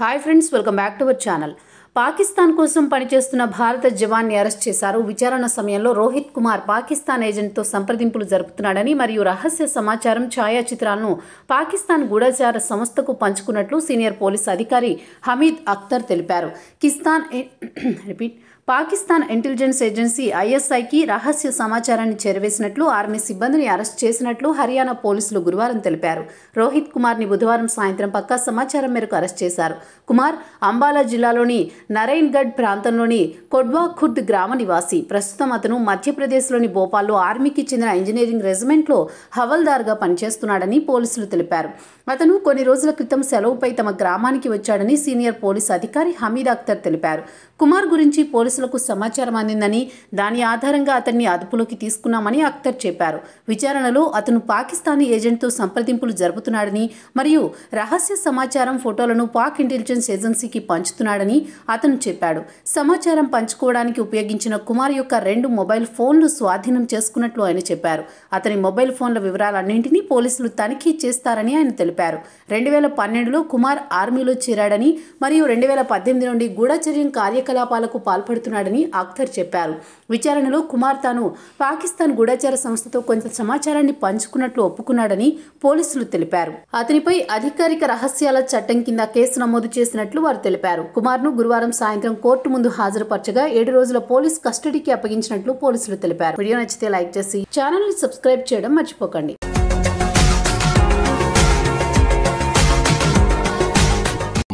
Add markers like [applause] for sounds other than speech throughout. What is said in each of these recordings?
hi friends welcome back to our channel Pakistan కోసం పనిచేస్తున్న భారత జవాన్ని అరెస్ట్ చేశారు విచారణ సమయంలో రోహిత్ కుమార్ పాకిస్తాన్ ఏజెంట్తో సంప్రదింపులు జరుపుతున్నాడని మరియు రహస్య సమాచారం ఛాయాచిత్రాలను పాకిస్తాన్ గూఢచార సంస్థకు పంచుకున్నట్లు సీనియర్ పోలీస్ అధికారి హమీద్ అఖ్తర్ తెలిపారు కిస్తాన్ [clears throat] రిపీట్ పాకిస్తాన్ ఇంటెలిజెన్స్ ఏజెన్సీ ఐఎస్ఐకి రహస్య సమాచారాన్ని చేరవేసినట్లు ఆర్మీ సిబ్బందిని అరెస్ట్ చేసినట్లు హర్యానా పోలీసులు గురువారం తెలిపారు రోహిత్ కుమార్ని బుధవారం సాయంత్రం పక్కా సమాచారం మేరకు అరెస్ట్ చేశారు కుమార్ అంబాలా జిల్లాలోని నరైన్గఢ్ ప్రాంతంలోని కొడ్వా ఖుర్ద్ గ్రామ నివాసి ప్రస్తుతం అతను మధ్యప్రదేశ్లోని భోపాల్లో ఆర్మీకి చెందిన ఇంజనీరింగ్ రెజిమెంట్లో హవల్దార్గా పనిచేస్తున్నాడని పోలీసులు తెలిపారు అతను కొన్ని రోజుల క్రితం సెలవుపై తమ గ్రామానికి వచ్చాడని సీనియర్ పోలీస్ అధికారి హమీద్ అఖ్తర్ తెలిపారు కుమార్ గురించి పోలీసు పోలీసులకు సమాచారం అందిందని దాని ఆధారంగా అతన్ని అదుపులోకి తీసుకున్నామని అఖ్తర్ చెప్పారు విచారణలో అతను పాకిస్తానీ ఏజెంట్తో సంప్రదింపులు జరుపుతున్నాడని మరియు రహస్య సమాచారం ఫోటోలను పాక్ ఇంటెలిజెన్స్ ఏజెన్సీకి పంచుతున్నాడని అతను చెప్పాడు సమాచారం పంచుకోవడానికి ఉపయోగించిన కుమార్ యొక్క రెండు మొబైల్ ఫోన్లు స్వాధీనం చేసుకున్నట్లు ఆయన చెప్పారు అతని మొబైల్ ఫోన్ల వివరాలన్నింటినీ పోలీసులు తనిఖీ చేస్తారని ఆయన తెలిపారు రెండు వేల పన్నెండులో కుమార్ ఆర్మీలో చేరాడని మరియు రెండు వేల పద్దెనిమిది నుండి గూఢచర్యం కార్యకలాపాలకు పాల్పడు భయపడుతున్నాడని అక్తర్ చెప్పారు విచారణలో కుమార్ తాను పాకిస్తాన్ గూఢచార సంస్థతో కొంత సమాచారాన్ని పంచుకున్నట్లు ఒప్పుకున్నాడని పోలీసులు తెలిపారు అతనిపై అధికారిక రహస్యాల చట్టం కింద కేసు నమోదు చేసినట్లు వారు తెలిపారు కుమార్ను గురువారం సాయంత్రం కోర్టు ముందు హాజరుపరచగా ఏడు రోజుల పోలీస్ కస్టడీకి అప్పగించినట్లు పోలీసులు తెలిపారు వీడియో నచ్చితే లైక్ చేసి ఛానల్ ని సబ్స్క్రైబ్ చేయడం మర్చిపోకండి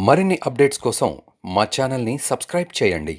మరిన్ని అప్డేట్స్ కోసం మా ఛానల్ని సబ్స్క్రైబ్ చేయండి